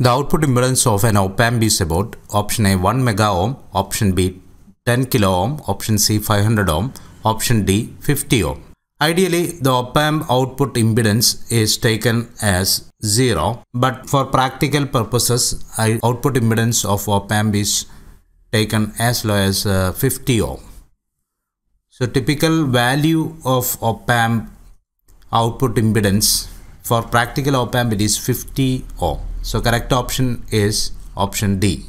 The output impedance of an op amp is about option A 1 mega ohm, option B 10 kilo ohm, option C 500 ohm, option D 50 ohm. Ideally, the op amp output impedance is taken as 0, but for practical purposes, output impedance of op amp is taken as low as uh, 50 ohm. So typical value of op amp output impedance for practical op amp it is 50 ohm. So correct option is option D.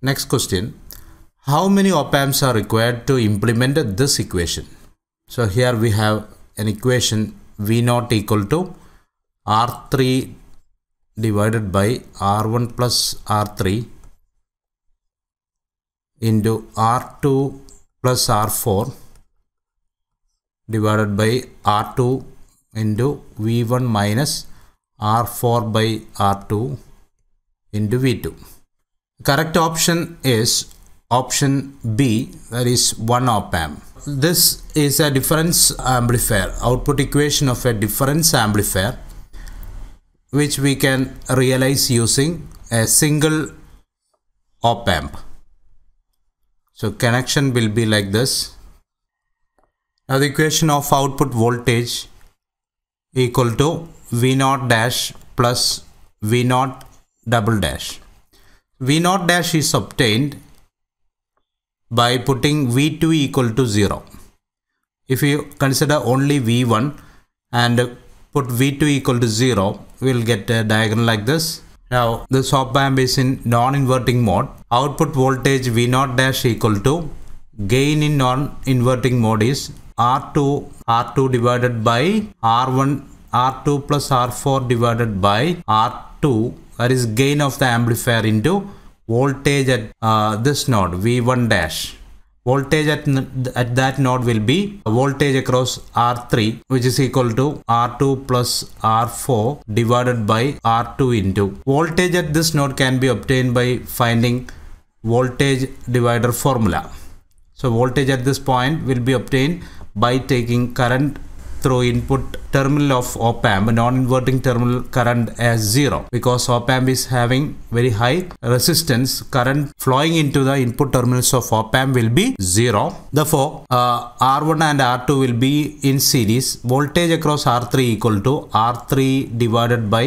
Next question. How many op amps are required to implement this equation? So here we have an equation V naught equal to R3 divided by R1 plus R3 into R2 plus R4 divided by R2 into V1 minus R4 by R2 into V2. Correct option is option B that is 1 op amp. This is a difference amplifier output equation of a difference amplifier which we can realize using a single op amp. So connection will be like this. Now the equation of output voltage equal to v naught dash plus v naught double dash. v naught dash is obtained by putting v2 equal to 0. If you consider only v1 and put v2 equal to 0, we'll get a diagonal like this. Now this op amp is in non-inverting mode. Output voltage V0 dash equal to gain in non-inverting mode is R2 R2 divided by R1 R2 plus R4 divided by R2 that is gain of the amplifier into voltage at uh, this node V1 dash. Voltage at, at that node will be voltage across R3 which is equal to R2 plus R4 divided by R2 into. Voltage at this node can be obtained by finding voltage divider formula. So voltage at this point will be obtained by taking current through input terminal of op amp, non-inverting terminal current as zero because op amp is having very high resistance. Current flowing into the input terminals of op amp will be zero. Therefore, uh, R1 and R2 will be in series. Voltage across R3 equal to R3 divided by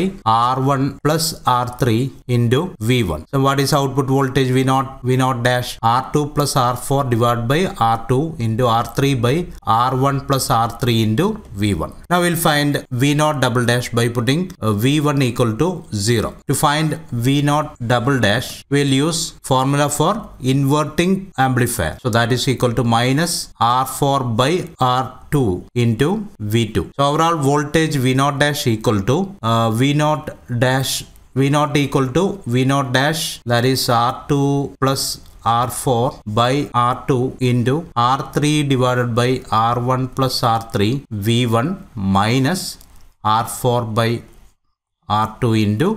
R1 plus R3 into V1. So what is output voltage V0? V0 dash R2 plus R4 divided by R2 into R3 by R1 plus R3 into V1. Now we'll find V0 double dash by putting uh, V1 equal to 0. To find V0 double dash, we'll use formula for inverting amplifier. So that is equal to minus R4 by R 2 into V2. So overall voltage V0 dash equal to uh, V0 dash V0 equal to V0 dash that is R2 plus R4 by R2 into R3 divided by R1 plus R3 V1 minus R4 by R2 into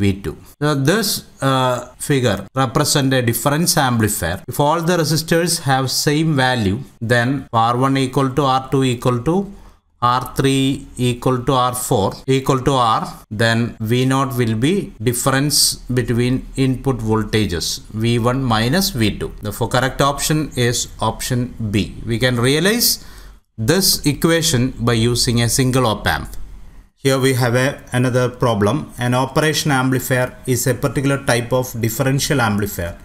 V2. So this uh, figure represent a difference amplifier. If all the resistors have same value, then R1 equal to R2 equal to R3 equal to R4 equal to R then V0 will be difference between input voltages V1 minus V2. The for correct option is option B. We can realize this equation by using a single op amp. Here we have a, another problem. An operation amplifier is a particular type of differential amplifier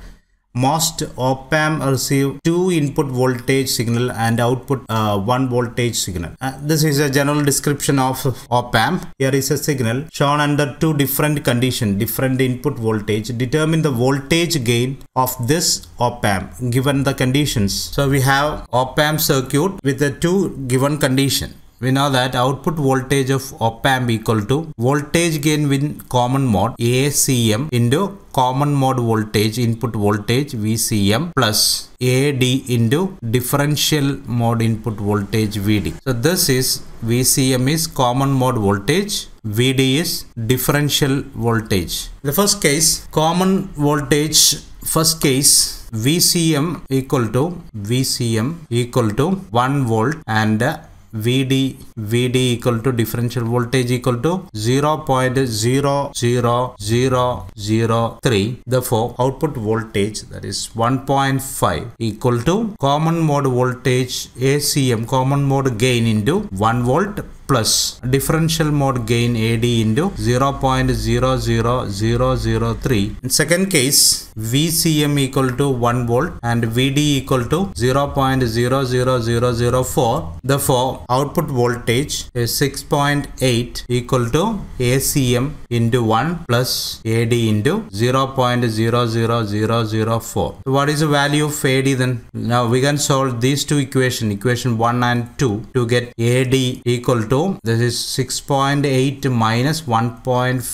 most op-amp receive two input voltage signal and output uh, one voltage signal. Uh, this is a general description of op-amp. Here is a signal shown under two different condition, different input voltage. Determine the voltage gain of this op-amp given the conditions. So we have op-amp circuit with the two given condition we know that output voltage of op amp equal to voltage gain with common mode ACM into common mode voltage input voltage VCM plus AD into differential mode input voltage VD. So this is VCM is common mode voltage VD is differential voltage. The first case common voltage first case VCM equal to VCM equal to 1 volt and VD, VD equal to differential voltage equal to 0.00003. Therefore, output voltage that is 1.5 equal to common mode voltage ACM common mode gain into 1 volt plus differential mode gain AD into 0.00003. In second case, VCM equal to 1 volt and VD equal to 0.00004. Therefore, output voltage is 6.8 equal to ACM into 1 plus AD into 0.00004. So what is the value of AD then? Now we can solve these two equations, equation 1 and 2 to get AD equal to so this is 6.8 minus 1.5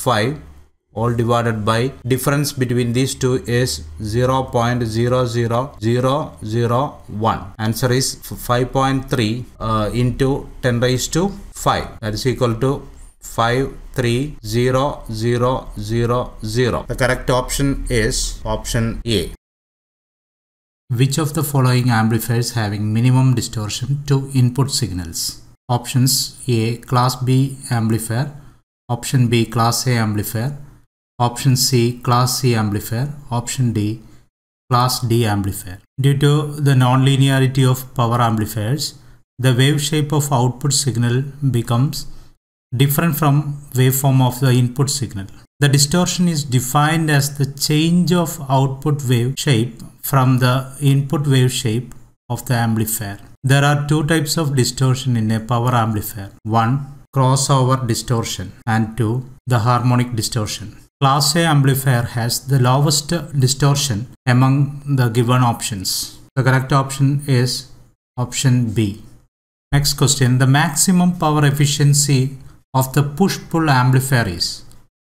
all divided by difference between these two is 0 0.00001 answer is 5.3 uh, into 10 raised to 5 that is equal to 530000. The correct option is option A. Which of the following amplifiers having minimum distortion to input signals? options A class B amplifier, option B class A amplifier, option C class C amplifier, option D class D amplifier. Due to the nonlinearity of power amplifiers, the wave shape of output signal becomes different from waveform of the input signal. The distortion is defined as the change of output wave shape from the input wave shape of the amplifier. There are two types of distortion in a power amplifier. One, crossover distortion and two, the harmonic distortion. Class A amplifier has the lowest distortion among the given options. The correct option is option B. Next question, the maximum power efficiency of the push-pull amplifier is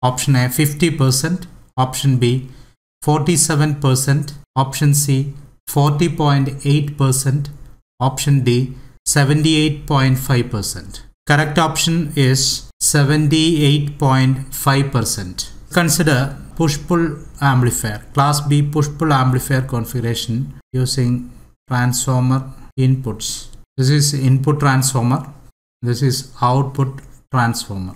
option A 50%, option B 47%, option C 40.8%, Option D 78.5%. Correct option is 78.5%. Consider push-pull amplifier, class B push-pull amplifier configuration using transformer inputs. This is input transformer. This is output transformer.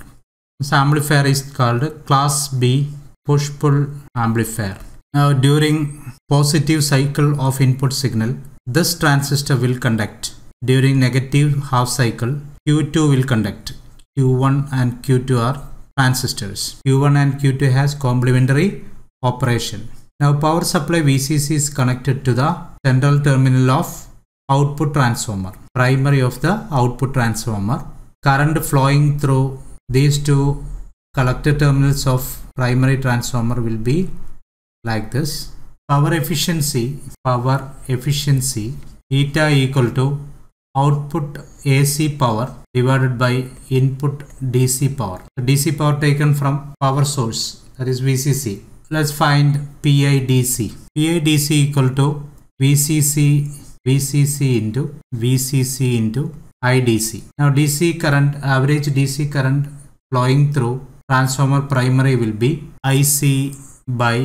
This amplifier is called class B push-pull amplifier. Now during positive cycle of input signal, this transistor will conduct during negative half cycle. Q2 will conduct. Q1 and Q2 are transistors. Q1 and Q2 has complementary operation. Now power supply VCC is connected to the central terminal of output transformer, primary of the output transformer. Current flowing through these two collector terminals of primary transformer will be like this power efficiency power efficiency eta equal to output AC power divided by input DC power. The DC power taken from power source that is VCC. Let's find PIDC. PIDC equal to VCC VCC into VCC into IDC. Now DC current average DC current flowing through transformer primary will be IC by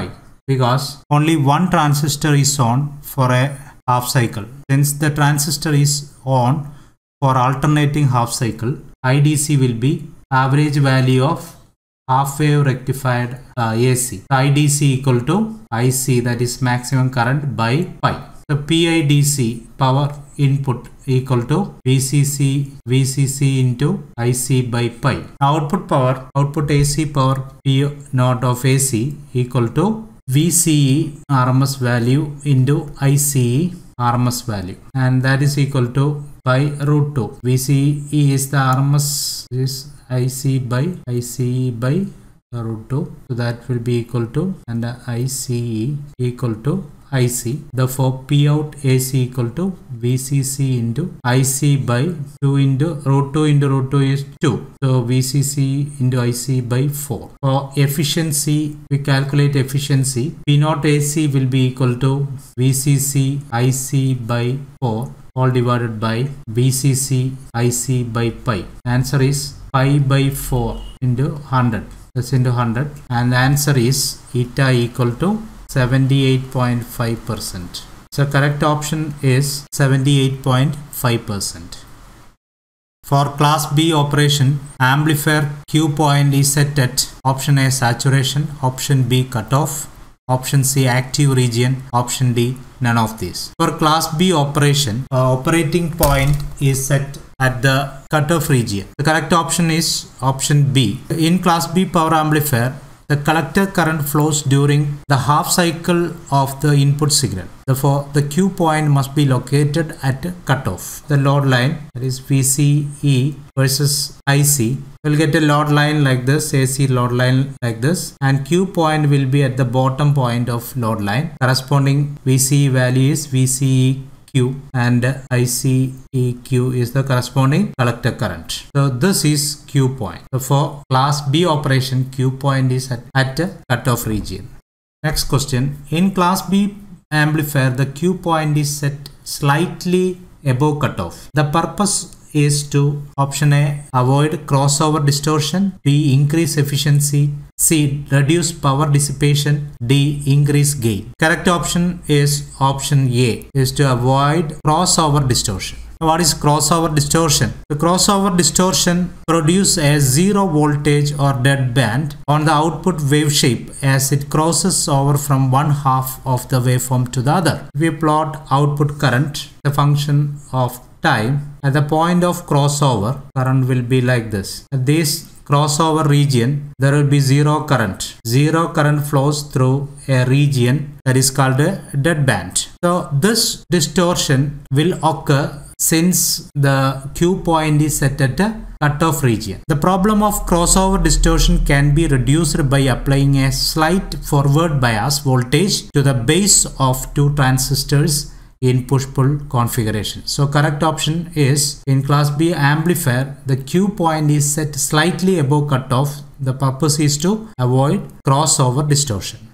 5 because only one transistor is on for a half cycle. Since the transistor is on for alternating half cycle, IDC will be average value of half wave rectified uh, AC. IDC equal to IC that is maximum current by pi. The PIDC power input equal to VCC VCC into IC by pi. Output power output AC power P naught of AC equal to VCE RMS value into ICE RMS value and that is equal to by root 2 VCE is the RMS is IC by ICE by root 2 so that will be equal to and the ICE equal to IC. Therefore, out AC equal to VCC into IC by 2 into root 2 into root 2 is 2. So VCC into IC by 4. For efficiency, we calculate efficiency. P0 AC will be equal to VCC IC by 4 all divided by VCC IC by pi. Answer is pi by 4 into 100. That's into 100. And answer is eta equal to 78.5%. So correct option is 78.5%. For class B operation, amplifier Q point is set at option A saturation, option B cutoff, option C active region, option D none of these. For class B operation, uh, operating point is set at the cutoff region. The correct option is option B. In class B power amplifier, the collector current flows during the half cycle of the input signal. Therefore, the Q point must be located at cutoff. The load line that is VCE versus IC will get a load line like this, AC load line like this and Q point will be at the bottom point of load line. Corresponding VCE value is VCE Q and ICEQ is the corresponding collector current. So this is Q point. So for class B operation, Q point is at, at cutoff region. Next question. In class B amplifier, the Q point is set slightly above cutoff. The purpose is to option A avoid crossover distortion, B increase efficiency, C reduce power dissipation, D increase gain. Correct option is option A is to avoid crossover distortion what is crossover distortion the crossover distortion produces a zero voltage or dead band on the output wave shape as it crosses over from one half of the waveform to the other we plot output current the function of time at the point of crossover current will be like this at this crossover region there will be zero current zero current flows through a region that is called a dead band so this distortion will occur since the Q point is set at a cutoff region. The problem of crossover distortion can be reduced by applying a slight forward bias voltage to the base of two transistors in push-pull configuration. So correct option is in class B amplifier, the Q point is set slightly above cutoff. The purpose is to avoid crossover distortion.